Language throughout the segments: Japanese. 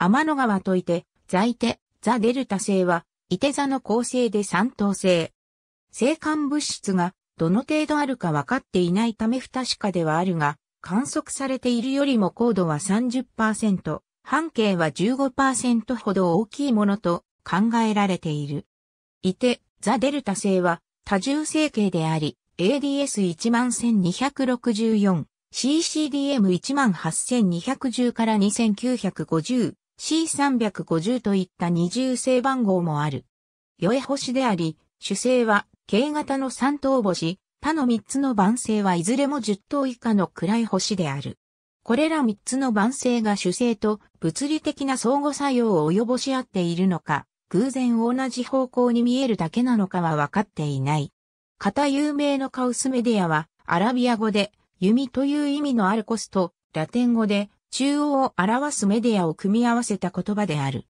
天の川といて、在手、ザ・デルタ星は、いて座の構成で三等性。星間物質がどの程度あるか分かっていないため不確かではあるが、観測されているよりも高度は30%、半径は15%ほど大きいものと考えられている。いて、ザ・デルタ星は多重成形であり、ADS11264、CCDM18210 から2950、C350 といった二重星番号もある。与え星であり、主星は、K 型の三等星、他の三つの番星はいずれも10等以下の暗い星である。これら三つの番星が主星と物理的な相互作用を及ぼし合っているのか、偶然同じ方向に見えるだけなのかは分かっていない。型有名のカウスメディアは、アラビア語で、弓という意味のアルコスと、ラテン語で、中央を表すメディアを組み合わせた言葉である。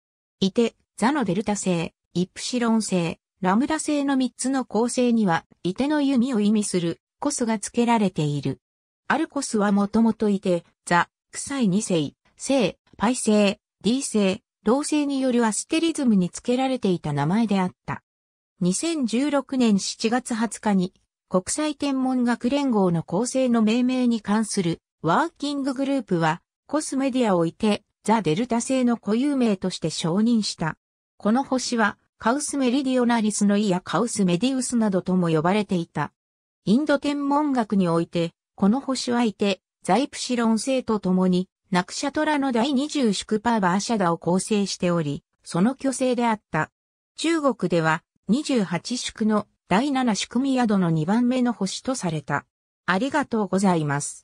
いて、ザのデルタ性、イプシロン性、ラムダ性の3つの構成には、いての弓を意味する、コスが付けられている。アルコスはもともといて、ザ、臭い二世、性、パイ性、ィ性、同性によるアステリズムに付けられていた名前であった。2016年7月20日に、国際天文学連合の構成の命名に関するワーキンググループはコスメディアを置いて、ザ・デルタ製の固有名として承認した。この星は、カウスメリディオナリスのイやカウスメディウスなどとも呼ばれていた。インド天文学において、この星はいて、ザイプシロン星と共に、ナクシャトラの第20宿パーバーシャダを構成しており、その巨星であった。中国では、28宿の第7宿宮宿の2番目の星とされた。ありがとうございます。